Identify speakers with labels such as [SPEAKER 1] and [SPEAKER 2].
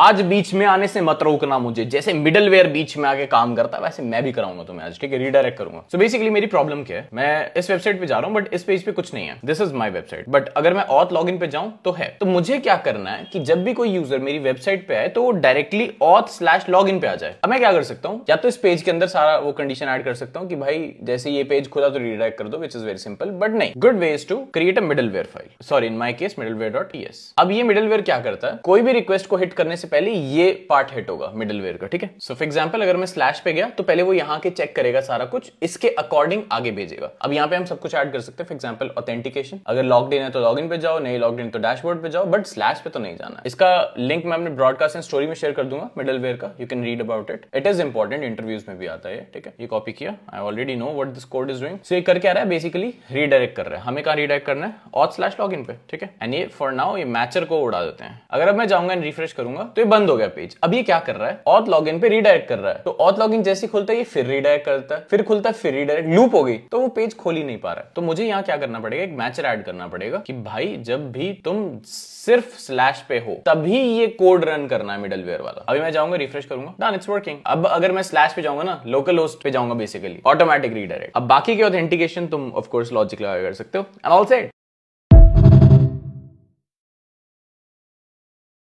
[SPEAKER 1] आज बीच में आने से मत रोकना मुझे जैसे मिडल वेयर बीच में आके काम करता है वैसे मैं भी कराऊंगा तुम्हें आज ठीक है रीडायरेक्ट करूंगा सो so बेसिकली मेरी प्रॉब्लम क्या है मैं इस वेबसाइट पे जा रहा हूँ बट इस पेज पे कुछ नहीं है this is my website but अगर मैं ऑथ लॉग पे जाऊं तो है तो मुझे क्या करना है कि जब भी कोई यूजर मेरी वेबसाइट पे आए तो वो डायरेक्टली ऑथ स्लैश लॉग पे आ जाए अब मैं क्या कर सकता हूँ या तो इस पेज के अंदर सारा वो कंडीशन एड कर सकता हूँ कि भाई जैसे ये पेज खुला तो रीडायरेक्ट कर दो which is very simple but नहीं good ways to create a middleware file sorry in my case middleware dot अब ये मिडल वेयर क्या करता है कोई भी रिक्वेस्ट को हिट करने से पहले ये पार्ट हिट होगा मिडल वेयर का ठीक है सो फॉर एग्जाम्पल अगर मैं स्लैश पे गया तो पहले वो यहाँ के चेक करेगा सारा कुछ इसके अकॉर्डिंग आगे भेजेगा अब यहाँ पे हम सब कुछ ऐड कर सकते हैं फॉर एग्जाम्पल ऑथेंटिकेशन अगर लॉग इन है तो लॉग इन पे जाओ नहीं लॉग इन तो डैशबोर्ड पे जाओ बट स्लैश पे तो नहीं जाना इसका लिंक मैं अपने ब्रॉडकास्ट स्टोरी में शेयर कर दूंगा मिडलवेयर का you can read about it it is important interviews में भी आता है ठीक है ये कॉपी किया I already know what this code is doing so ये करके आ रहा है बेसिकली रीडायरेक्ट कर रहा है हमें कहा रीडायरेक्ट करना है ऑथ स्लैश लॉग इन पे ठीक है एंड ये फॉर नाउ ये मैचर को उड़ा देते हैं अगर अब मैं जाऊंगा एंड रिफ्रेश करूंगा तो ये बंद हो गया पेज अब ये क्या कर रहा है ऑथ लॉग इन पे रिडायरेक्ट कर रहा है तो ऑथ लॉग इन जैसे खुलता है ये फिर रिडायरेक्ट करता है फिर खुलता है फिर रिडायरेक्ट लूप हो गई तो वो पेज खोल ही नहीं पा रहा है तो मुझे यहाँ क्या करना पड़ेगा एक मैचर एड करना पड़ेगा कि भाई जब भी तुम सिर्फ स्लैश पे हो तभी ये कोड रन करना है वेयर वाला अभी मैं जाऊंगा रिफ्रेश करूंगा डन इट्स वर्किंग अब अगर मैं स्लैश पे जाऊंगा ना लोकल होस्ट पे जाऊंगा बेसिकली ऑटोमेटिक रीडायरेक्ट अब बाकी के ऑथेंटिकेशन तुम ऑफकोर्स लॉजिक लगा कर सकते हो एंड ऑल सेट